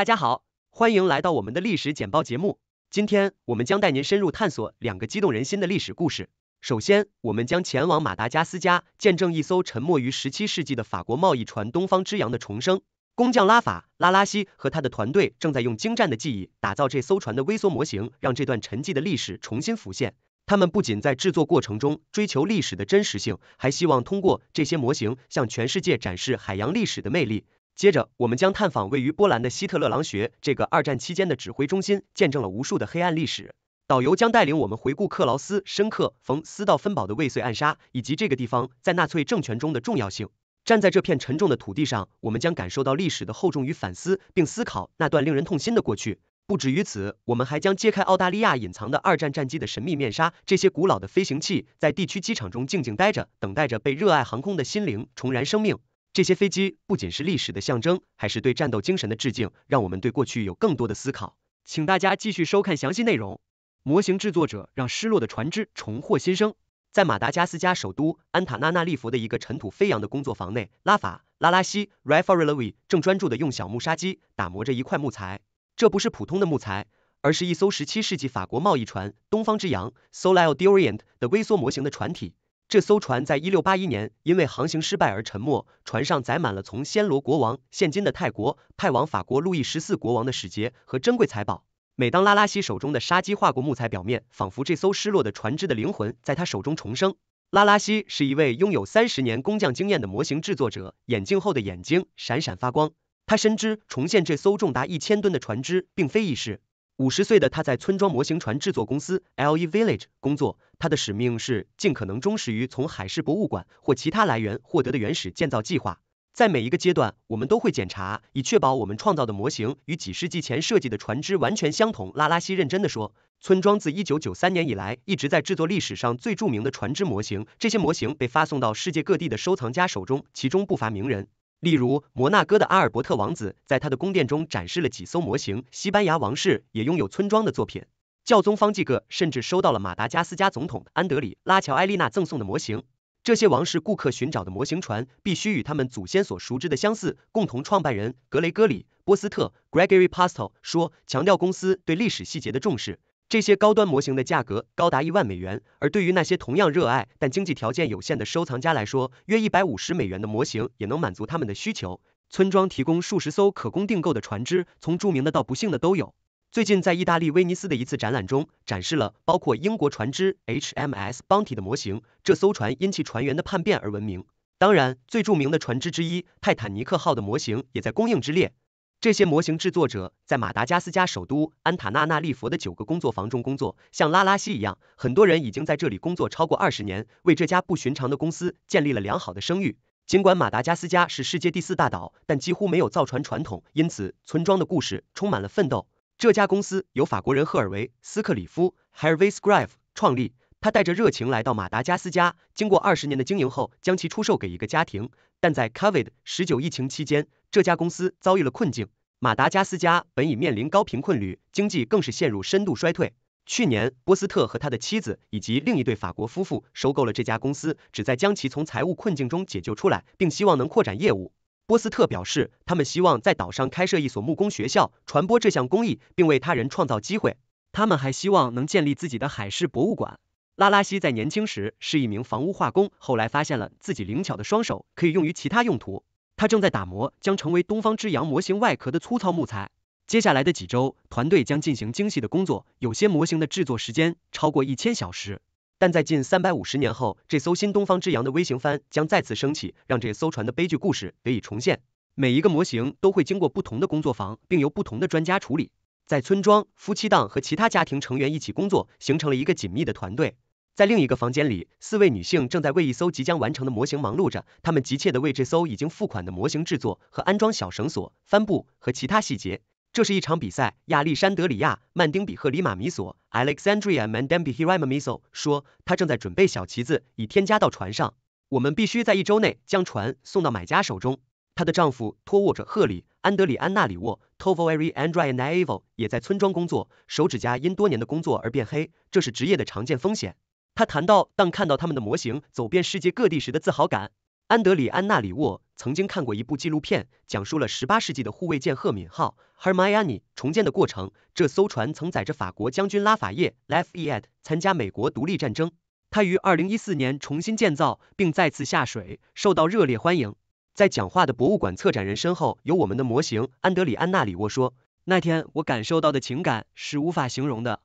大家好，欢迎来到我们的历史简报节目。今天，我们将带您深入探索两个激动人心的历史故事。首先，我们将前往马达加斯加，见证一艘沉没于十七世纪的法国贸易船“东方之洋”的重生。工匠拉法拉拉西和他的团队正在用精湛的技艺打造这艘船的微缩模型，让这段沉寂的历史重新浮现。他们不仅在制作过程中追求历史的真实性，还希望通过这些模型向全世界展示海洋历史的魅力。接着，我们将探访位于波兰的希特勒狼穴，这个二战期间的指挥中心，见证了无数的黑暗历史。导游将带领我们回顾克劳斯、申克、冯斯道芬堡的未遂暗杀，以及这个地方在纳粹政权中的重要性。站在这片沉重的土地上，我们将感受到历史的厚重与反思，并思考那段令人痛心的过去。不止于此，我们还将揭开澳大利亚隐藏的二战战机的神秘面纱。这些古老的飞行器在地区机场中静静待着，等待着被热爱航空的心灵重燃生命。这些飞机不仅是历史的象征，还是对战斗精神的致敬，让我们对过去有更多的思考。请大家继续收看详细内容。模型制作者让失落的船只重获新生。在马达加斯加首都安塔纳纳利佛的一个尘土飞扬的工作房内，拉法·拉拉西 （Rafael l e v i 正专注地用小木砂机打磨着一块木材。这不是普通的木材，而是一艘17世纪法国贸易船“东方之洋 s o l i l d'orient） 的微缩模型的船体。这艘船在一六八一年因为航行失败而沉没，船上载满了从暹罗国王（现今的泰国）派往法国路易十四国王的使节和珍贵财宝。每当拉拉西手中的沙机划过木材表面，仿佛这艘失落的船只的灵魂在他手中重生。拉拉西是一位拥有三十年工匠经验的模型制作者，眼镜后的眼睛闪闪发光。他深知重现这艘重达一千吨的船只并非易事。五十岁的他在村庄模型船制作公司 L E Village 工作，他的使命是尽可能忠实于从海事博物馆或其他来源获得的原始建造计划。在每一个阶段，我们都会检查，以确保我们创造的模型与几世纪前设计的船只完全相同。拉拉西认真的说，村庄自一九九三年以来一直在制作历史上最著名的船只模型，这些模型被发送到世界各地的收藏家手中，其中不乏名人。例如，摩纳哥的阿尔伯特王子在他的宫殿中展示了几艘模型。西班牙王室也拥有村庄的作品。教宗方济各甚至收到了马达加斯加总统安德里拉乔埃丽娜赠送的模型。这些王室顾客寻找的模型船必须与他们祖先所熟知的相似。共同创办人格雷戈里·波斯特 （Gregory Pasto） 说，强调公司对历史细节的重视。这些高端模型的价格高达一万美元，而对于那些同样热爱但经济条件有限的收藏家来说，约一百五十美元的模型也能满足他们的需求。村庄提供数十艘可供订购的船只，从著名的到不幸的都有。最近，在意大利威尼斯的一次展览中，展示了包括英国船只 HMS Bounty 的模型，这艘船因其船员的叛变而闻名。当然，最著名的船只之一泰坦尼克号的模型也在供应之列。这些模型制作者在马达加斯加首都安塔纳那利佛的九个工作坊中工作，像拉拉西一样，很多人已经在这里工作超过二十年，为这家不寻常的公司建立了良好的声誉。尽管马达加斯加是世界第四大岛，但几乎没有造船传统，因此村庄的故事充满了奋斗。这家公司由法国人赫尔维斯克里夫 （Hervé Scribe） 创立。他带着热情来到马达加斯加，经过二十年的经营后，将其出售给一个家庭。但在 Covid 十九疫情期间，这家公司遭遇了困境。马达加斯加本已面临高贫困率，经济更是陷入深度衰退。去年，波斯特和他的妻子以及另一对法国夫妇收购了这家公司，旨在将其从财务困境中解救出来，并希望能扩展业务。波斯特表示，他们希望在岛上开设一所木工学校，传播这项工艺，并为他人创造机会。他们还希望能建立自己的海事博物馆。拉拉西在年轻时是一名房屋画工，后来发现了自己灵巧的双手可以用于其他用途。他正在打磨将成为东方之阳模型外壳的粗糙木材。接下来的几周，团队将进行精细的工作。有些模型的制作时间超过一千小时，但在近三百五十年后，这艘新东方之阳的微型帆将再次升起，让这艘船的悲剧故事得以重现。每一个模型都会经过不同的工作坊，并由不同的专家处理。在村庄，夫妻档和其他家庭成员一起工作，形成了一个紧密的团队。在另一个房间里，四位女性正在为一艘即将完成的模型忙碌着。她们急切地为这艘已经付款的模型制作和安装小绳索、帆布和其他细节。这是一场比赛。亚历山德里亚·曼丁比赫里马米索 （Alexandria Mandambi Hiramiso） 说，她正在准备小旗子以添加到船上。我们必须在一周内将船送到买家手中。她的丈夫托沃者赫里安德里安娜里沃 t o v o e Ari a n d r i n a i v o 也在村庄工作，手指甲因多年的工作而变黑，这是职业的常见风险。他谈到当看到他们的模型走遍世界各地时的自豪感。安德里安纳里沃曾经看过一部纪录片，讲述了十八世纪的护卫舰赫敏号 （Hermione） 重建的过程。这艘船曾载着法国将军拉法叶 （Lafayette） 参加美国独立战争。他于二零一四年重新建造，并再次下水，受到热烈欢迎。在讲话的博物馆策展人身后，有我们的模型。安德里安纳里沃说：“那天我感受到的情感是无法形容的。”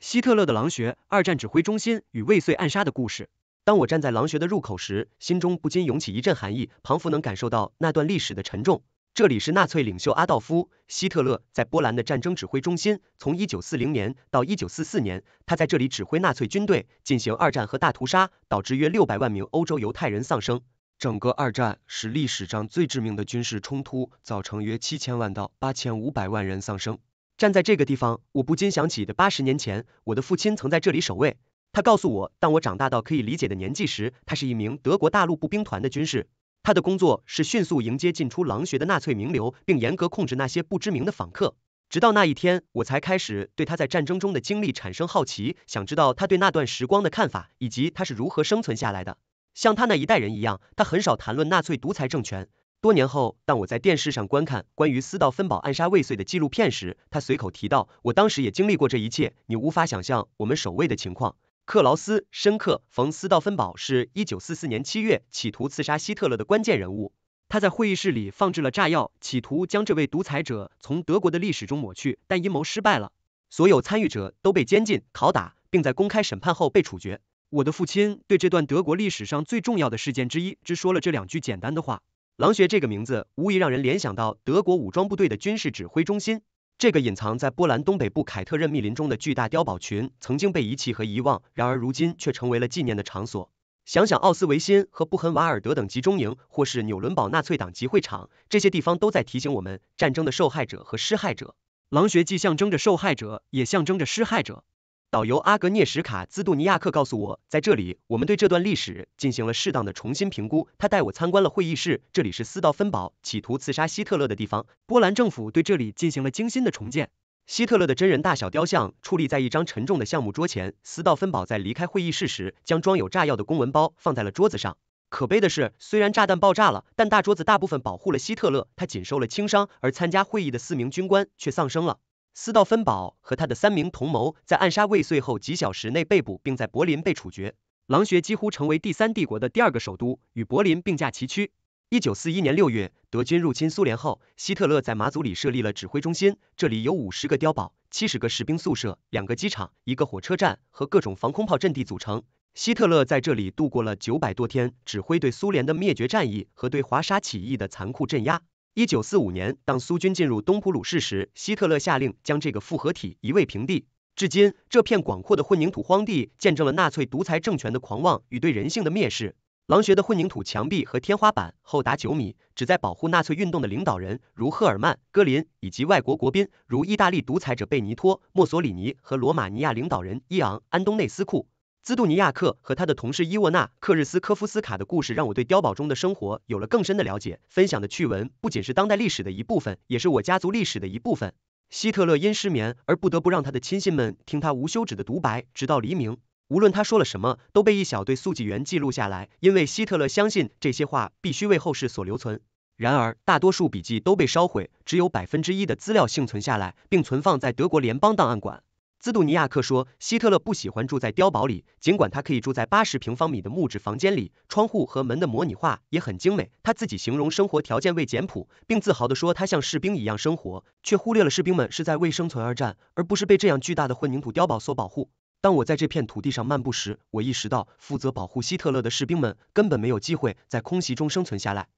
希特勒的狼穴——二战指挥中心与未遂暗杀的故事。当我站在狼穴的入口时，心中不禁涌起一阵寒意，仿佛能感受到那段历史的沉重。这里是纳粹领袖阿道夫·希特勒在波兰的战争指挥中心，从一九四零年到一九四四年，他在这里指挥纳粹军队进行二战和大屠杀，导致约六百万名欧洲犹太人丧生。整个二战是历史上最致命的军事冲突，造成约七千万到八千五百万人丧生。站在这个地方，我不禁想起，的八十年前，我的父亲曾在这里守卫。他告诉我，当我长大到可以理解的年纪时，他是一名德国大陆步兵团的军士。他的工作是迅速迎接进出狼穴的纳粹名流，并严格控制那些不知名的访客。直到那一天，我才开始对他在战争中的经历产生好奇，想知道他对那段时光的看法，以及他是如何生存下来的。像他那一代人一样，他很少谈论纳粹独裁政权。多年后，当我在电视上观看关于斯道芬堡暗杀未遂的纪录片时，他随口提到，我当时也经历过这一切。你无法想象我们守卫的情况。克劳斯、申克、冯斯道芬堡是一九四四年七月企图刺杀希特勒的关键人物。他在会议室里放置了炸药，企图将这位独裁者从德国的历史中抹去，但阴谋失败了。所有参与者都被监禁、拷打，并在公开审判后被处决。我的父亲对这段德国历史上最重要的事件之一，只说了这两句简单的话。狼穴这个名字无疑让人联想到德国武装部队的军事指挥中心。这个隐藏在波兰东北部凯特任密林中的巨大碉堡群，曾经被遗弃和遗忘，然而如今却成为了纪念的场所。想想奥斯维辛和布痕瓦尔德等集中营，或是纽伦堡纳粹党集会场，这些地方都在提醒我们战争的受害者和施害者。狼穴既象征着受害者，也象征着施害者。导游阿格涅什卡兹杜尼亚克告诉我，在这里，我们对这段历史进行了适当的重新评估。他带我参观了会议室，这里是斯道芬堡企图刺杀希特勒的地方。波兰政府对这里进行了精心的重建。希特勒的真人大小雕像矗立在一张沉重的橡木桌前。斯道芬堡在离开会议室时，将装有炸药的公文包放在了桌子上。可悲的是，虽然炸弹爆炸了，但大桌子大部分保护了希特勒，他仅受了轻伤，而参加会议的四名军官却丧生了。斯道芬堡和他的三名同谋在暗杀未遂后几小时内被捕，并在柏林被处决。狼穴几乎成为第三帝国的第二个首都，与柏林并驾齐驱。一九四一年六月，德军入侵苏联后，希特勒在马祖里设立了指挥中心，这里有五十个碉堡、七十个士兵宿舍、两个机场、一个火车站和各种防空炮阵地组成。希特勒在这里度过了九百多天，指挥对苏联的灭绝战役和对华沙起义的残酷镇压。一九四五年，当苏军进入东普鲁士时，希特勒下令将这个复合体夷为平地。至今，这片广阔的混凝土荒地见证了纳粹独裁政权的狂妄与对人性的蔑视。狼穴的混凝土墙壁和天花板厚达九米，旨在保护纳粹运动的领导人如赫尔曼·戈林以及外国国宾，如意大利独裁者贝尼托·墨索里尼和罗马尼亚领导人伊昂·安东内斯库。斯杜尼亚克和他的同事伊沃纳·克日斯科夫斯卡的故事让我对碉堡中的生活有了更深的了解。分享的趣闻不仅是当代历史的一部分，也是我家族历史的一部分。希特勒因失眠而不得不让他的亲信们听他无休止的独白，直到黎明。无论他说了什么，都被一小队速记员记录下来，因为希特勒相信这些话必须为后世所留存。然而，大多数笔记都被烧毁，只有百分之一的资料幸存下来，并存放在德国联邦档案馆。兹杜尼亚克说，希特勒不喜欢住在碉堡里，尽管他可以住在八十平方米的木质房间里，窗户和门的模拟画也很精美。他自己形容生活条件为简朴，并自豪地说他像士兵一样生活，却忽略了士兵们是在为生存而战，而不是被这样巨大的混凝土碉堡所保护。当我在这片土地上漫步时，我意识到负责保护希特勒的士兵们根本没有机会在空袭中生存下来。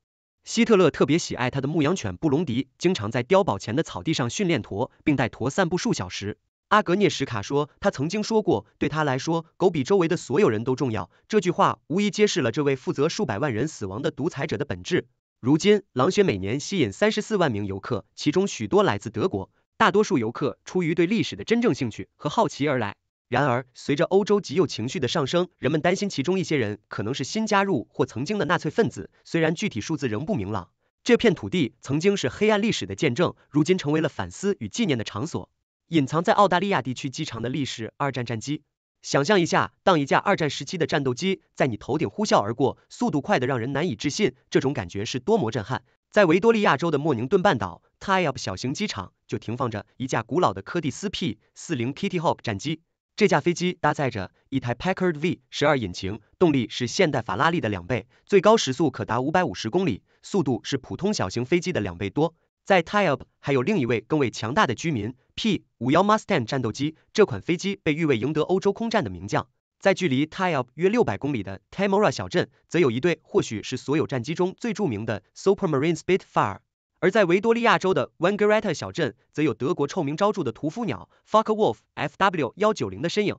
希特勒特别喜爱他的牧羊犬布隆迪，经常在碉堡前的草地上训练驼，并带驼散步数小时。阿格涅什卡说，他曾经说过，对他来说，狗比周围的所有人都重要。这句话无疑揭示了这位负责数百万人死亡的独裁者的本质。如今，狼穴每年吸引三十四万名游客，其中许多来自德国。大多数游客出于对历史的真正兴趣和好奇而来。然而，随着欧洲极右情绪的上升，人们担心其中一些人可能是新加入或曾经的纳粹分子。虽然具体数字仍不明朗，这片土地曾经是黑暗历史的见证，如今成为了反思与纪念的场所。隐藏在澳大利亚地区机场的历史二战战机。想象一下，当一架二战时期的战斗机在你头顶呼啸而过，速度快得让人难以置信，这种感觉是多么震撼！在维多利亚州的莫宁顿半岛 t i y u p 小型机场就停放着一架古老的柯蒂斯 P-40 Kittyhawk 战机。这架飞机搭载着一台 Packard V-12 引擎，动力是现代法拉利的两倍，最高时速可达550公里，速度是普通小型飞机的两倍多。在 t i e b 还有另一位更为强大的居民 P-51 Mustang 战斗机，这款飞机被誉为赢得欧洲空战的名将。在距离 t i e b 约六百公里的 t a m o r a 小镇，则有一对或许是所有战机中最著名的 Supermarine Spitfire。而在维多利亚州的 Wangaratta 小镇，则有德国臭名昭著的屠夫鸟 Focke-Wulf FW-190 的身影。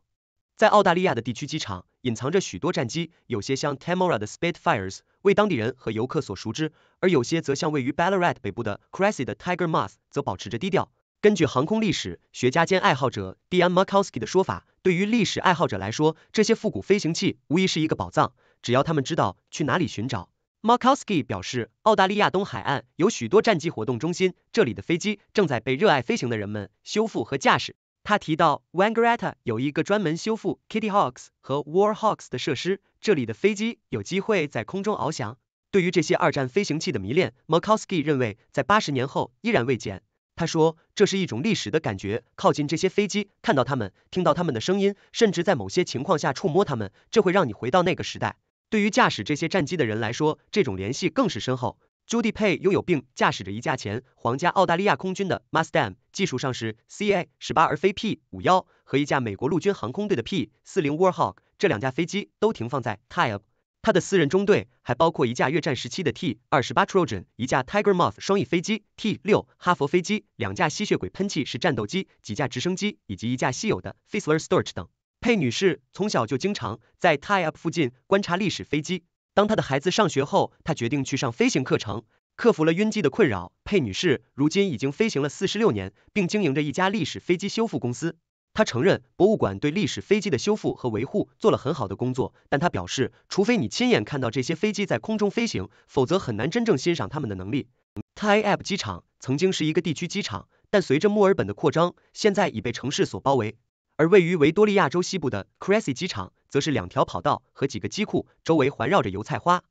在澳大利亚的地区机场。隐藏着许多战机，有些像 t a m o r a 的 Spitfires，为当地人和游客所熟知，而有些则像位于 Ballarat 北部的 Cressy 的 Tiger Moth，则保持着低调。根据航空历史学家兼爱好者 D. M. Makowski 的说法，对于历史爱好者来说，这些复古飞行器无疑是一个宝藏，只要他们知道去哪里寻找。Makowski 表示，澳大利亚东海岸有许多战机活动中心，这里的飞机正在被热爱飞行的人们修复和驾驶。他提到 w a n g u a r d t a 有一个专门修复 Kittyhawks 和 Warhawks 的设施，这里的飞机有机会在空中翱翔。对于这些二战飞行器的迷恋，Mokowski 认为在八十年后依然未减。他说，这是一种历史的感觉，靠近这些飞机，看到它们，听到它们的声音，甚至在某些情况下触摸它们，这会让你回到那个时代。对于驾驶这些战机的人来说，这种联系更是深厚。朱迪佩拥有并驾驶着一架前皇家澳大利亚空军的 Mustang，技术上是 CA 十八而非 P 五幺，和一架美国陆军航空队的 P 四零 Warhawk。这两架飞机都停放在 t y e Up。她的私人中队还包括一架越战时期的 T 二十八 Trojan，一架 Tiger Moth 双翼飞机，T 六哈佛飞机，两架吸血鬼喷气式战斗机，几架直升机，以及一架稀有的 Fissler Storch 等。佩女士从小就经常在 t y e Up 附近观察历史飞机。当他的孩子上学后，他决定去上飞行课程，克服了晕机的困扰。佩女士如今已经飞行了四十六年，并经营着一家历史飞机修复公司。她承认博物馆对历史飞机的修复和维护做了很好的工作，但她表示，除非你亲眼看到这些飞机在空中飞行，否则很难真正欣赏他们的能力。t a f p 机场曾经是一个地区机场，但随着墨尔本的扩张，现在已被城市所包围。而位于维多利亚州西部的 Cressy 机场。则是两条跑道和几个机库，周围环绕着油菜花。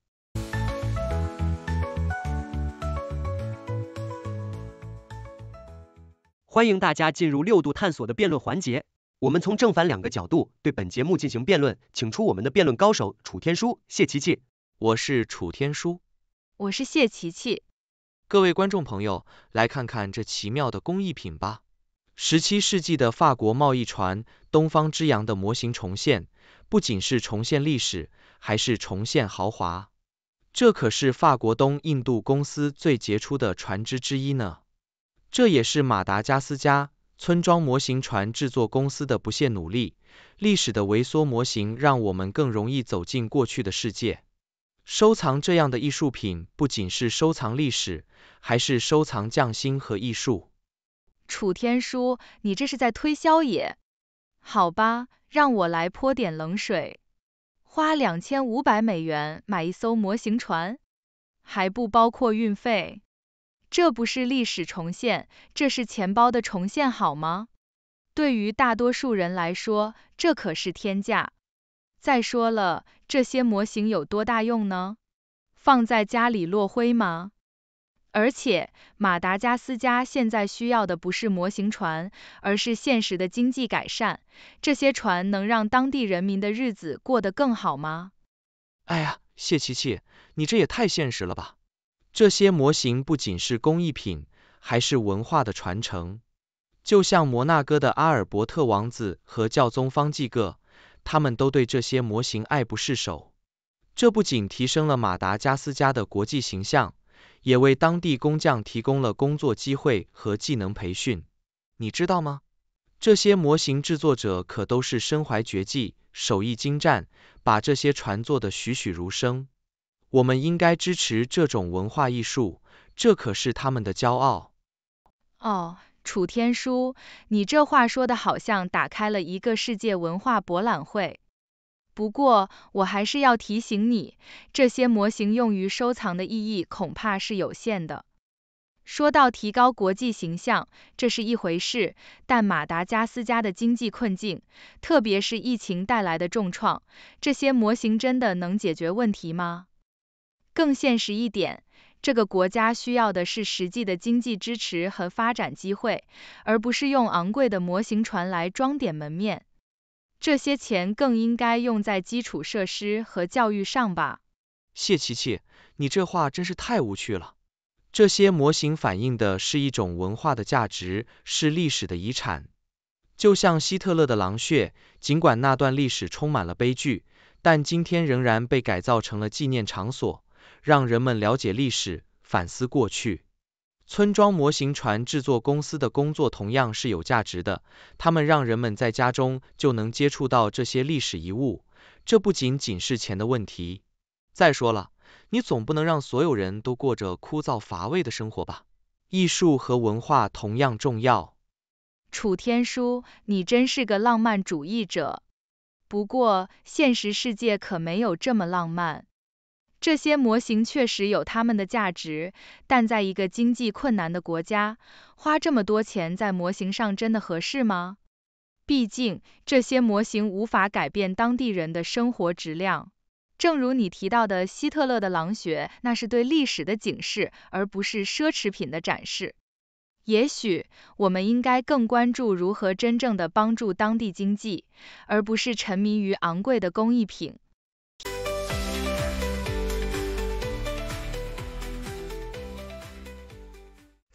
欢迎大家进入六度探索的辩论环节，我们从正反两个角度对本节目进行辩论，请出我们的辩论高手楚天舒、谢琪琪。我是楚天舒，我是谢琪琪。各位观众朋友，来看看这奇妙的工艺品吧。十七世纪的法国贸易船“东方之洋”的模型重现。不仅是重现历史，还是重现豪华，这可是法国东印度公司最杰出的船只之一呢。这也是马达加斯加村庄模型船制作公司的不懈努力。历史的微缩模型让我们更容易走进过去的世界。收藏这样的艺术品，不仅是收藏历史，还是收藏匠心和艺术。楚天舒，你这是在推销也？好吧，让我来泼点冷水。花两千五百美元买一艘模型船，还不包括运费。这不是历史重现，这是钱包的重现，好吗？对于大多数人来说，这可是天价。再说了，这些模型有多大用呢？放在家里落灰吗？而且，马达加斯加现在需要的不是模型船，而是现实的经济改善。这些船能让当地人民的日子过得更好吗？哎呀，谢琪琪，你这也太现实了吧！这些模型不仅是工艺品，还是文化的传承。就像摩纳哥的阿尔伯特王子和教宗方济各，他们都对这些模型爱不释手。这不仅提升了马达加斯加的国际形象。也为当地工匠提供了工作机会和技能培训。你知道吗？这些模型制作者可都是身怀绝技、手艺精湛，把这些船做得栩栩如生。我们应该支持这种文化艺术，这可是他们的骄傲。哦，楚天舒，你这话说的，好像打开了一个世界文化博览会。不过，我还是要提醒你，这些模型用于收藏的意义恐怕是有限的。说到提高国际形象，这是一回事，但马达加斯加的经济困境，特别是疫情带来的重创，这些模型真的能解决问题吗？更现实一点，这个国家需要的是实际的经济支持和发展机会，而不是用昂贵的模型船来装点门面。这些钱更应该用在基础设施和教育上吧。谢琪琪，你这话真是太无趣了。这些模型反映的是一种文化的价值，是历史的遗产。就像希特勒的狼穴，尽管那段历史充满了悲剧，但今天仍然被改造成了纪念场所，让人们了解历史，反思过去。村庄模型船制作公司的工作同样是有价值的，他们让人们在家中就能接触到这些历史遗物。这不仅仅是钱的问题。再说了，你总不能让所有人都过着枯燥乏味的生活吧？艺术和文化同样重要。楚天舒，你真是个浪漫主义者。不过，现实世界可没有这么浪漫。这些模型确实有它们的价值，但在一个经济困难的国家，花这么多钱在模型上真的合适吗？毕竟这些模型无法改变当地人的生活质量。正如你提到的，希特勒的狼穴，那是对历史的警示，而不是奢侈品的展示。也许我们应该更关注如何真正的帮助当地经济，而不是沉迷于昂贵的工艺品。